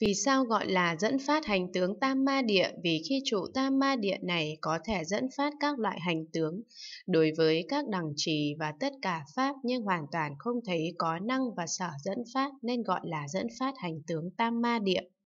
Vì sao gọi là dẫn phát hành tướng tam ma địa? Vì khi trụ tam ma địa này có thể dẫn phát các loại hành tướng đối với các đẳng trì và tất cả pháp nhưng hoàn toàn không thấy có năng và sở dẫn phát nên gọi là dẫn phát hành tướng tam ma địa.